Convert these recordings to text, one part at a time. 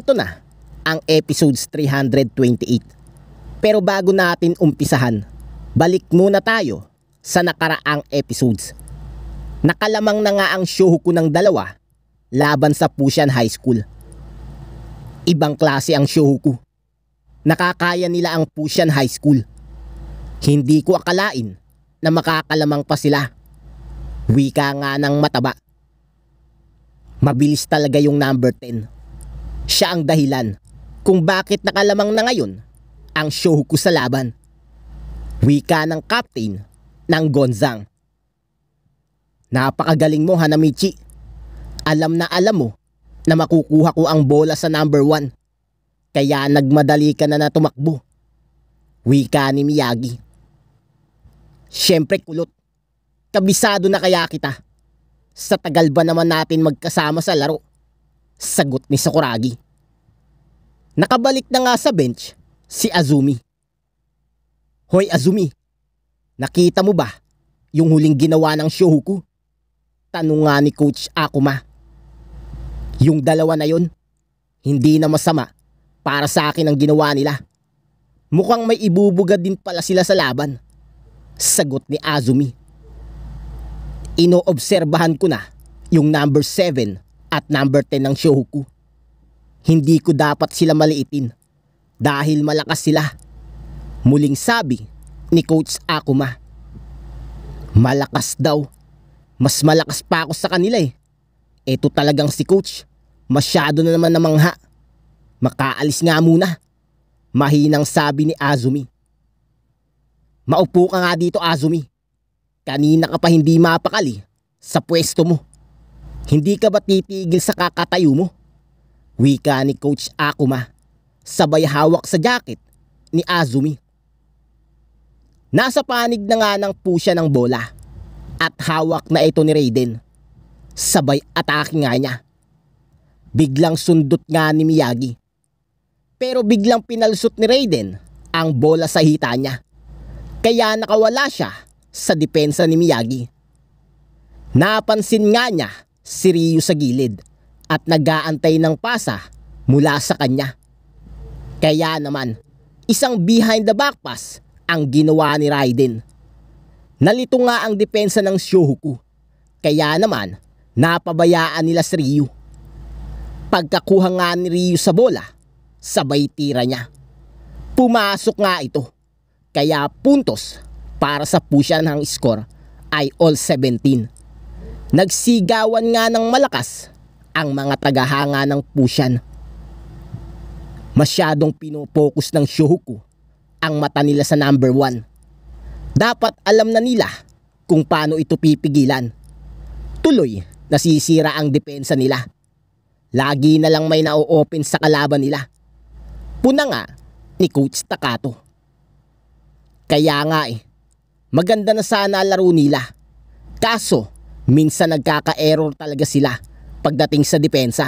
Eto na ang episodes 328. Pero bago natin umpisahan, balik muna tayo sa nakaraang episodes. Nakalamang na nga ang Shohoku ng dalawa laban sa Pushan High School. Ibang klase ang Shohoku. Nakakaya nila ang Pushan High School. Hindi ko akalain na makakalamang pa sila. Wika nga ng mataba. Mabilis talaga yung number 10 siya ang dahilan kung bakit nakalamang na ngayon ang show ko sa laban. Wika ng captain ng Gonzang. Napakagaling mo Hanamichi. Alam na alam mo na makukuha ko ang bola sa number one. Kaya nagmadali ka na na tumakbo. Wika ni Miyagi. Siyempre kulot. Kabisado na kaya kita. Sa tagal ba naman natin magkasama sa laro? Sagot ni Sakuragi. Nakabalik na nga sa bench si Azumi. Hoy Azumi, nakita mo ba yung huling ginawa ng Shohoku? Tanong nga ni Coach Akuma. Yung dalawa na yon, hindi na masama para sa akin ang ginawa nila. Mukhang may ibubuga din pala sila sa laban. Sagot ni Azumi. Inoobserbahan ko na yung number 7 at number 10 ng Shohoku. Hindi ko dapat sila maliitin dahil malakas sila. Muling sabi ni Coach Akuma. Malakas daw. Mas malakas pa ako sa kanila eh. Ito talagang si Coach. Masyado na naman namangha. Makaalis nga muna. Mahinang sabi ni Azumi. Maupo ka nga dito Azumi. Kanina ka pa hindi mapakali sa pwesto mo. Hindi ka ba titigil sa kakatayo mo? Wika ni Coach Akuma, sabay hawak sa jacket ni Azumi. Nasa panig na nga ng siya ng bola at hawak na ito ni Raiden. Sabay atake nga niya. Biglang sundot nga ni Miyagi. Pero biglang pinalsot ni Raiden ang bola sa hita niya. Kaya nakawala siya sa depensa ni Miyagi. Napansin nga niya si Ryu sa gilid at nagaantay ng pasa mula sa kanya. Kaya naman, isang behind the back pass ang ginawa ni Raiden. Nalito nga ang depensa ng Shohoku. Kaya naman, napabayaan nila si Ryu. Pagkakuha nga ni Ryu sa bola, sabay tira niya. Pumasok nga ito. Kaya puntos para sa pusya ng score ay all 17. Nagsigawan nga ng malakas ang mga tagahanga ng Pusyan. Masyadong pinopokus ng Shohoku ang mata nila sa number 1. Dapat alam na nila kung paano ito pipigilan. Tuloy, nasisira ang depensa nila. Lagi na lang may na-open sa kalaban nila. Puna nga ni Coach Takato. Kaya nga eh, maganda na sana laro nila. Kaso, minsan nagkaka-error talaga sila pagdating sa depensa.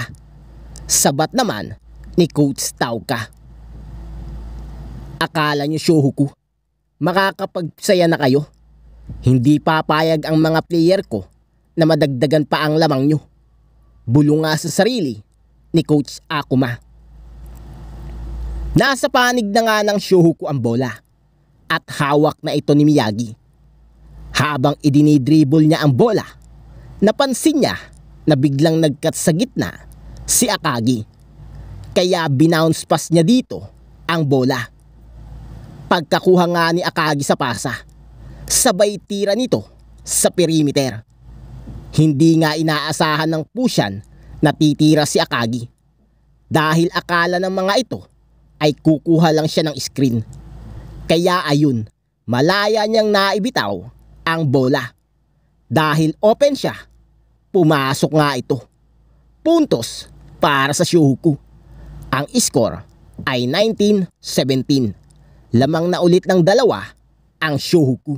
Sabat naman ni Coach Tauka. Akala nyo Shohoku, makakapagsaya na kayo. Hindi papayag ang mga player ko na madagdagan pa ang lamang nyo. Bulong nga sa sarili ni Coach Akuma. Nasa panig na nga ng Shohoku ang bola at hawak na ito ni Miyagi. Habang idinidribble niya ang bola, Napansin niya na biglang nagkat sa gitna si Akagi. Kaya binounce pass niya dito ang bola. Pagkakuha nga ni Akagi sa pasa, sabay tira nito sa perimeter. Hindi nga inaasahan ng Pusyan na titira si Akagi dahil akala ng mga ito ay kukuha lang siya ng screen. Kaya ayun, malaya niyang naibitaw ang bola dahil open siya Pumasok nga ito. Puntos para sa Shohoku. Ang score ay 19-17. Lamang na ulit ng dalawa ang Shohoku.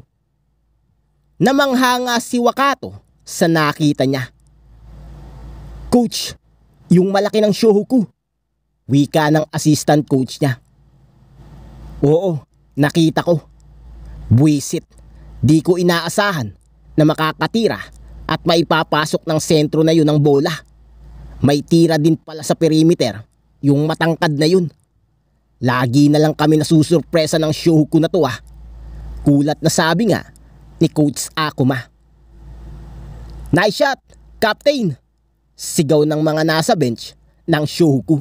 Namangha nga si Wakato sa nakita niya. Coach, yung malaki ng Shohoku. Wika ng assistant coach niya. Oo, nakita ko. Buisit, di ko inaasahan na makakatira at maipapasok ng sentro na yun ng bola. May tira din pala sa perimeter, yung matangkad na yun. Lagi na lang kami nasusurpresa ng show ko na to ah. Kulat na sabi nga ni Coach Akuma. Nice shot, Captain! Sigaw ng mga nasa bench ng show ko.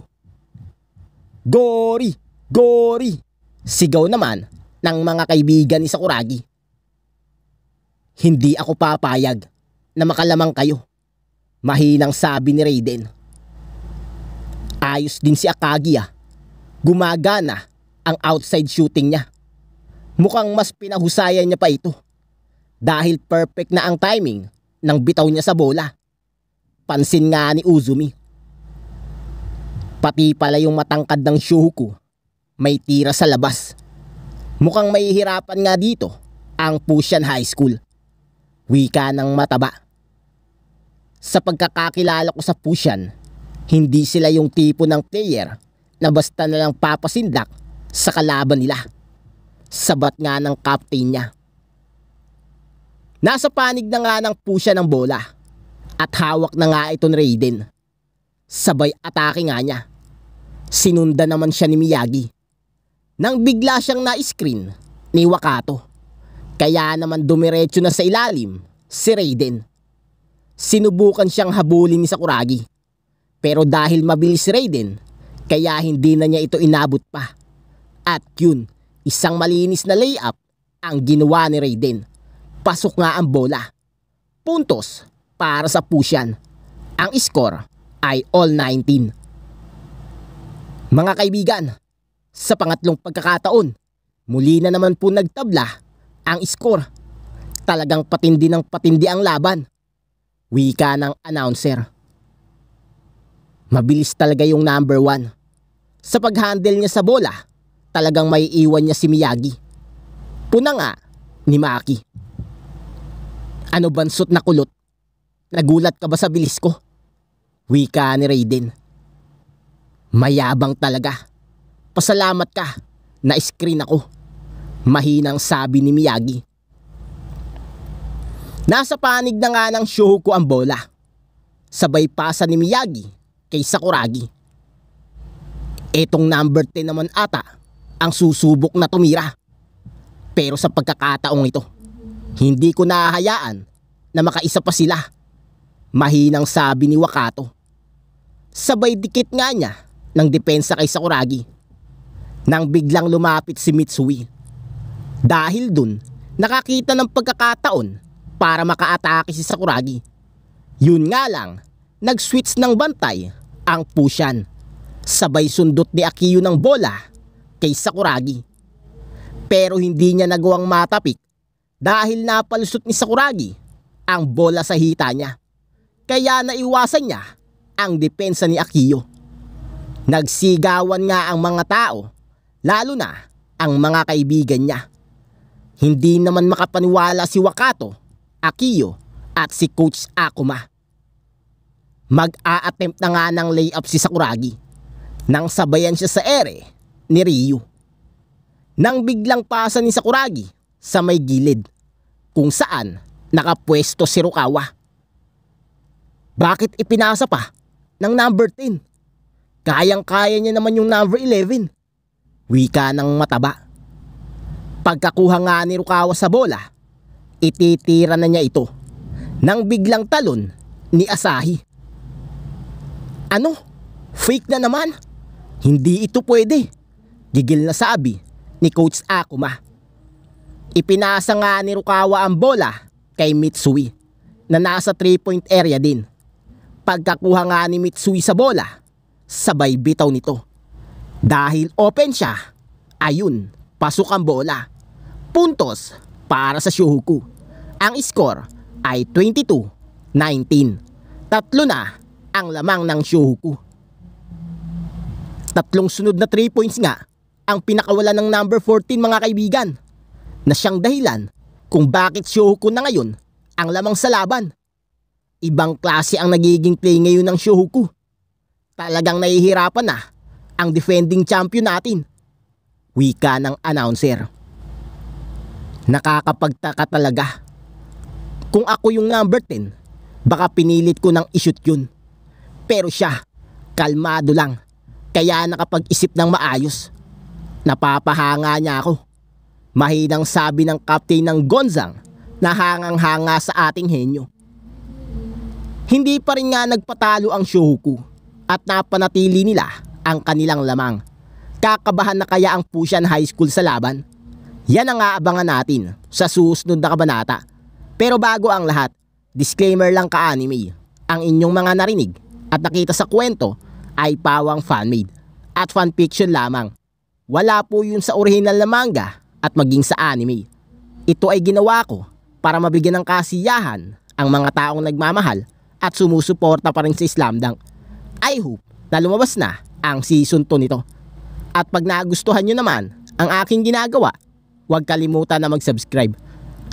Gori! Gori! Sigaw naman ng mga kaibigan ni Sakuragi. Hindi ako papayag na makalamang kayo. Mahinang sabi ni Raiden. Ayos din si Akagi ah. Gumagana ang outside shooting niya. Mukhang mas pinahusayan niya pa ito. Dahil perfect na ang timing ng bitaw niya sa bola. Pansin nga ni Uzumi. Pati pala yung matangkad ng Shuhuku may tira sa labas. Mukhang mahihirapan nga dito ang Pusyan High School. Wika ng mataba. Sa pagkakakilala ko sa Pusyan, hindi sila yung tipo ng player na basta na lang papasindak sa kalaban nila. Sabat nga ng captain niya. Nasa panig na nga ng pusya ng bola at hawak na nga ito ni Raiden. Sabay atake nga niya. Sinunda naman siya ni Miyagi. Nang bigla siyang na-screen ni Wakato. Kaya naman dumiretso na sa ilalim si Raiden sinubukan siyang habulin ni Sakuragi. Pero dahil mabilis Raiden, kaya hindi na niya ito inabot pa. At yun, isang malinis na layup ang ginawa ni Raiden. Pasok nga ang bola. Puntos para sa Pusyan. Ang score ay all 19. Mga kaibigan, sa pangatlong pagkakataon, muli na naman po nagtabla ang score. Talagang patindi ng patindi ang laban. Wika ng announcer. Mabilis talaga yung number one. Sa paghandle niya sa bola, talagang may iwan niya si Miyagi. Puna nga ni Maki. Ano bansot na kulot? Nagulat ka ba sa bilis ko? Wika ni Raiden. Mayabang talaga. Pasalamat ka na screen ako. Mahinang sabi ni Miyagi Nasa panig na nga ng Shohoku ang bola. Sabay pasa ni Miyagi kay Sakuragi. Etong number 10 naman ata ang susubok na tumira. Pero sa pagkakataong ito, hindi ko nahahayaan na makaisa pa sila. Mahinang sabi ni Wakato. Sabay dikit nga niya ng depensa kay Sakuragi. Nang biglang lumapit si Mitsui. Dahil dun, nakakita ng pagkakataon para makaatake si Sakuragi. Yun nga lang, nag-switch ng bantay ang Pushan. Sabay sundot ni Akiyo ng bola kay Sakuragi. Pero hindi niya nagawang matapik dahil napalusot ni Sakuragi ang bola sa hita niya. Kaya naiwasan niya ang depensa ni Akiyo. Nagsigawan nga ang mga tao, lalo na ang mga kaibigan niya. Hindi naman makapaniwala si Wakato Akio at si Coach Akuma. Mag-a-attempt na nga ng layup si Sakuragi nang sabayan siya sa ere ni Ryu. Nang biglang pasa ni Sakuragi sa may gilid kung saan nakapwesto si Rukawa. Bakit ipinasa pa ng number 10? Kayang-kaya niya naman yung number 11. Wika ng mataba. Pagkakuha nga ni Rukawa sa bola, Ititira na niya ito nang biglang talon ni Asahi. Ano? Fake na naman? Hindi ito pwede. Gigil na sabi ni Coach Akuma. Ipinasa nga ni Rukawa ang bola kay Mitsui na nasa 3-point area din. Pagkakuha nga ni Mitsui sa bola, sabay bitaw nito. Dahil open siya, ayun, pasok ang bola. Puntos para sa Shohoku. Ang score ay 22-19. Tatlo na ang lamang ng Shohoku. Tatlong sunod na 3 points nga ang pinakawala ng number 14 mga kaibigan na siyang dahilan kung bakit Shohoku na ngayon ang lamang sa laban. Ibang klase ang nagiging play ngayon ng Shohoku. Talagang nahihirapan na ang defending champion natin. Wika ng announcer. Nakakapagtaka talaga kung ako yung number 10, baka pinilit ko ng ishoot yun. Pero siya, kalmado lang. Kaya nakapag-isip ng maayos. Napapahanga niya ako. Mahinang sabi ng captain ng Gonzang na hangang-hanga sa ating henyo. Hindi pa rin nga nagpatalo ang Shohoku at napanatili nila ang kanilang lamang. Kakabahan na kaya ang Pushan High School sa laban? Yan ang aabangan natin sa susunod na kabanata. Pero bago ang lahat, disclaimer lang ka-anime, ang inyong mga narinig at nakita sa kwento ay pawang fanmade at fanfiction lamang. Wala po yun sa original na manga at maging sa anime. Ito ay ginawa ko para mabigyan ng kasiyahan ang mga taong nagmamahal at sumusuporta pa rin sa Islam Dunk. I hope na lumabas na ang season 2 nito. At pag nagustuhan nyo naman ang aking ginagawa, huwag kalimutan na mag-subscribe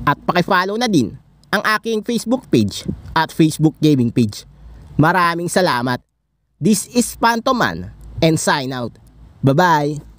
at pakifollow na din ang aking Facebook page at Facebook Gaming page. Maraming salamat. This is Pantoman and sign out. Bye-bye!